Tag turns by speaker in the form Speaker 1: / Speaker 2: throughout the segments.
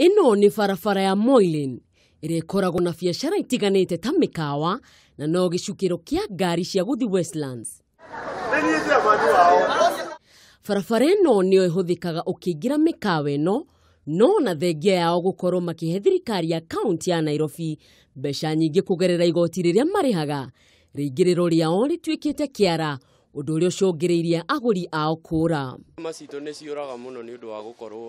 Speaker 1: ĩno ni barabara ya moilin ĩrĩa ĩkoragwo na biacara itiganĩte ta mĩkawa na no gĩcukĩro kĩa ngari cia gũthiĩ Westlands. Barabara ĩno nĩyo ĩhũthĩkaga ũkĩingĩra mĩkawa ĩno no na thengia yao gũkorwo makĩhe thirikari ya kaunti ya Nairobi mbeca nyingĩ kũgerera igoti rĩrĩa marĩhaga rĩingĩrĩro rĩao rĩtuĩkĩte kĩara ũndũ ũrĩa ũcũngĩrĩirie agũri ao kũũra.
Speaker 2: Macitũ nĩ ciũraga mũno nĩ ũndũ wa gũkorwo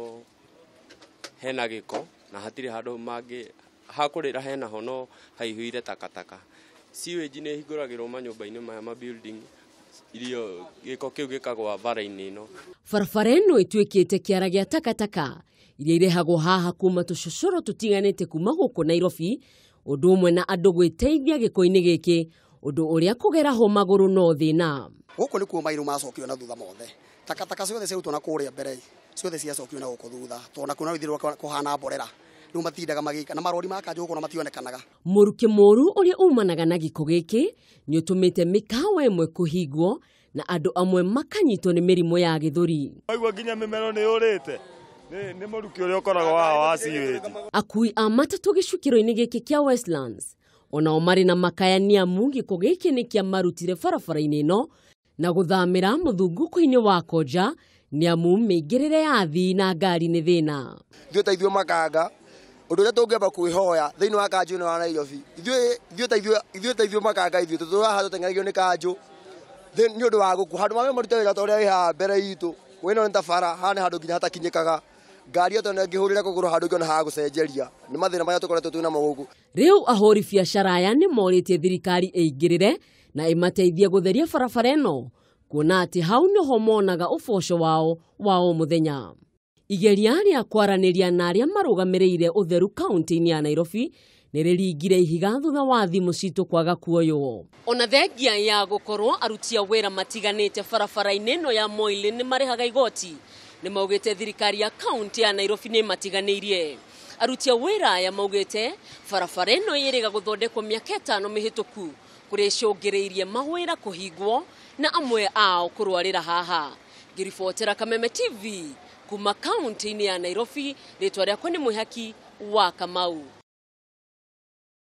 Speaker 2: hena giko na hatiri handu mangi hakurira hena hono haihuire takataka sewage nä hingåragä manyumba-inä maya ma irio giko kiu gikagwa bara-inä ä no
Speaker 1: barabara ä no ä tuä kä te kä ara gä a takataka iria irehagwo haha kuma tiganä te kuma kå nairobi å mwe na gä gwĩteithia inä gä kä undu uria kugera ho maguru no thina
Speaker 2: guku ni kuo mairu macokio na thutha mothe takataka ciothe ciarutwo na kuria mbere ciothe ciacokio na guku thutha tona kuona ithirwo kuhana mborera riu matindaga magika na marori makanjå gå na mationekanaga
Speaker 1: muruki muru uria umanaga na giko giki ni utumite mikawa imwe kuhingwo na andu amwe makanyitwo ni mirimu ya githuri
Speaker 2: aigua nginya mimero ni yurite nä må ruki å rä a å koragwo wa waciä
Speaker 1: akui a matatå gä cukiro-inä gä kä kia westlands onao omari na makayania mungi kogeke ni kia marutire barabara-inĩ ĩno na gũthamĩra mũthungũko-inĩ wa konja nĩ amu mĩingĩrĩre ya thi na ngari nĩ thina
Speaker 2: ithuĩ ta ithuĩ makanga undu ũrĩa tũngĩamba kwĩhoya thĩinĩ wa kanjũ ĩno wa nairobi ithuĩ ta ithuĩ makanga ithuĩ tũtũraha tũteng'eragio ni kanjũ nĩ ũndũ wa guku handũ mamĩ marute wĩra ta ũrĩa wĩ haha mbere itũ wĩno nĩ ta bara haha nĩ nginya hatakinyĩkaga ngari ĩyo tondũ ĩngĩhũrĩra kũgũrũ handu ngiona ha gũcenjeria nĩ mathĩna marĩa tũkoretwo twĩnamo gũkũ
Speaker 1: rĩu ahũri biacara aya ni morĩtie thirikari ĩingĩrĩre na ĩmateithie gutheria barabara ĩno kuona ati hau nĩho monaga ũboco wao wa o mũthenya igeria rĩa kwaranĩria na arĩa marũgamĩrĩire utheru kaunti-inĩ ya nairobi rä ringire ihiga thutha wa thimå citå kwaga kuoywo ona thengia ya gũkorwo aruti a matiganä te barabara-inĩ ĩno ya nä marä haga igoti te thirikari ya kaunti ya Nairobi ni matiganirie aruti a ra ya te barabara ino iriga cå miaka rä mihituku kuria ra kå hingwo na amwe ao ra haha ngiribotera kameme tv kuma kaunti -inä ya nairobi akwa nä mwä haki wa kamau